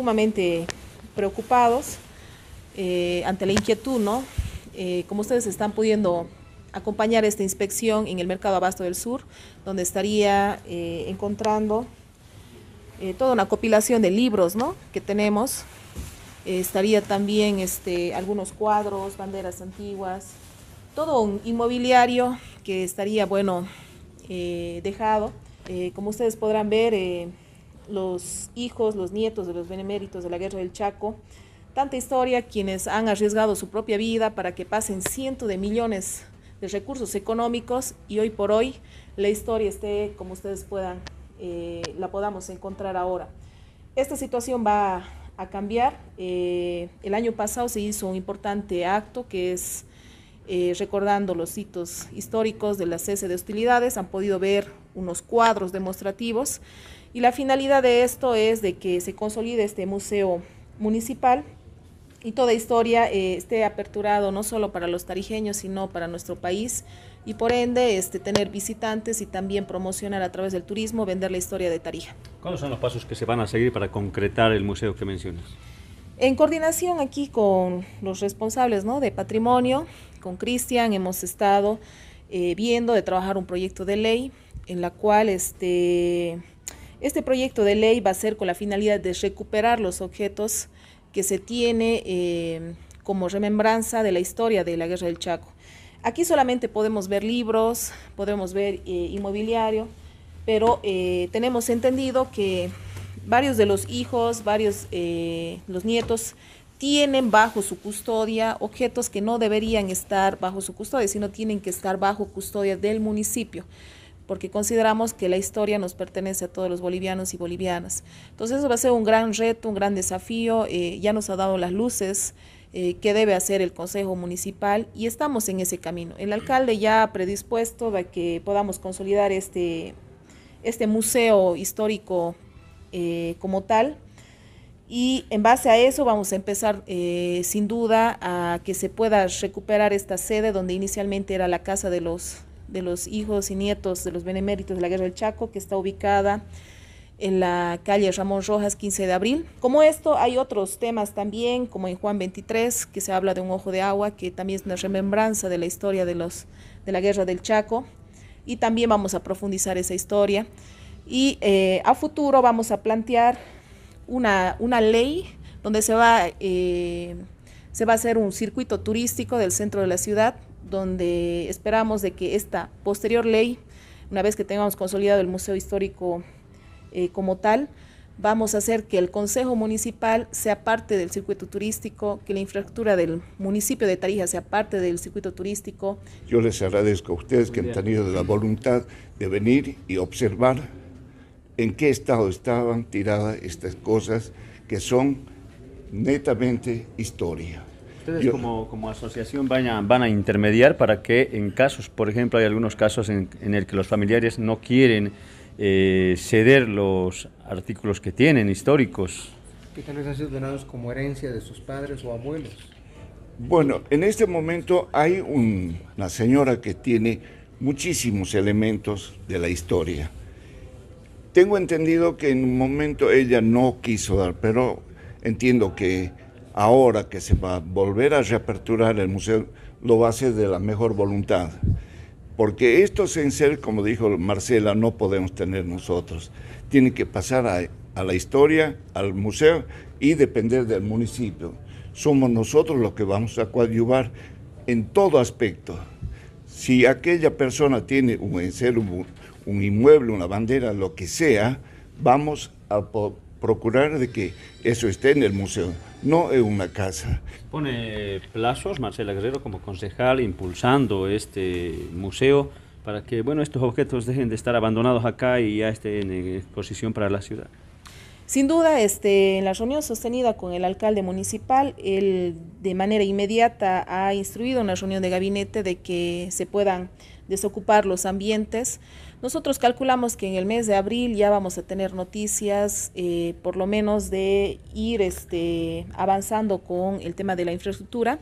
sumamente preocupados eh, ante la inquietud, ¿no? Eh, como ustedes están pudiendo acompañar esta inspección en el mercado Abasto del Sur, donde estaría eh, encontrando toda una compilación de libros, ¿no? Que tenemos. estaría también este, algunos cuadros, banderas antiguas, todo un inmobiliario que estaría, bueno, dejado. como ustedes podrán ver, los hijos, los nietos de los beneméritos de la guerra del Chaco. Tanta historia, quienes han arriesgado su propia vida para que pasen cientos de millones de recursos económicos y hoy por hoy la historia esté como ustedes puedan, eh, la podamos encontrar ahora. Esta situación va a cambiar. Eh, el año pasado se hizo un importante acto que es eh, recordando los hitos históricos de la cese de hostilidades. Han podido ver unos cuadros demostrativos y la finalidad de esto es de que se consolide este museo municipal y toda historia eh, esté aperturado no solo para los tarijeños, sino para nuestro país y por ende este, tener visitantes y también promocionar a través del turismo, vender la historia de Tarija. ¿Cuáles son los pasos que se van a seguir para concretar el museo que mencionas? En coordinación aquí con los responsables ¿no? de patrimonio, con Cristian, hemos estado eh, viendo de trabajar un proyecto de ley en la cual este, este proyecto de ley va a ser con la finalidad de recuperar los objetos que se tiene eh, como remembranza de la historia de la Guerra del Chaco. Aquí solamente podemos ver libros, podemos ver eh, inmobiliario, pero eh, tenemos entendido que varios de los hijos, varios los nietos tienen bajo su custodia objetos que no deberían estar bajo su custodia, sino tienen que estar bajo custodia del municipio porque consideramos que la historia nos pertenece a todos los bolivianos y bolivianas. Entonces eso va a ser un gran reto, un gran desafío, eh, ya nos ha dado las luces eh, qué que debe hacer el Consejo Municipal y estamos en ese camino. El alcalde ya ha predispuesto a que podamos consolidar este, este museo histórico eh, como tal. Y en base a eso vamos a empezar sin duda a que se pueda recuperar esta sede donde inicialmente era la casa de los de los hijos y nietos de los beneméritos de la Guerra del Chaco, que está ubicada en la calle Ramón Rojas, 15 de abril. Como esto, hay otros temas también, como en Juan 23, que se habla de un ojo de agua, que también es una remembranza de la historia de, los, de la Guerra del Chaco, y también vamos a profundizar esa historia. Y eh, a futuro vamos a plantear una, ley donde se va, eh, se va a hacer un circuito turístico del centro de la ciudad donde esperamos de que esta posterior ley, una vez que tengamos consolidado el Museo Histórico eh, como tal, vamos a hacer que el Consejo Municipal sea parte del circuito turístico, que la infraestructura del municipio de Tarija sea parte del circuito turístico. Yo les agradezco a ustedes que han tenido la voluntad de venir y observar en qué estado estaban tiradas estas cosas que son netamente historia. ¿Ustedes como, como, asociación van a, van a intermediar para que en casos, por ejemplo, hay algunos casos en, en el que los familiares no quieren eh, ceder los artículos que tienen históricos? ¿Qué tal vez han sido donados como herencia de sus padres o abuelos. Bueno, en este momento hay una señora que tiene muchísimos elementos de la historia. Tengo entendido que en un momento ella no quiso dar, pero entiendo que ahora que se va a volver a reaperturar el museo, lo va a hacer de la mejor voluntad. Porque esto en ser, como dijo Marcela, no podemos tener nosotros. Tiene que pasar a, la historia, al museo y depender del municipio. Somos nosotros los que vamos a coadyuvar en todo aspecto. Si aquella persona tiene un un, un inmueble, una bandera, lo que sea, vamos a procurar de que eso esté en el museo, no en una casa. Pone plazos, Marcela Guerrero, como concejal, impulsando este museo para que bueno, estos objetos dejen de estar abandonados acá y ya estén en exposición para la ciudad. Sin duda, este, en la reunión sostenida con el alcalde municipal, él de manera inmediata ha instruido en la reunión de gabinete de que se puedan desocupar los ambientes. Nosotros calculamos que en el mes de abril ya vamos a tener noticias, eh, por lo menos de ir este, avanzando con el tema de la infraestructura.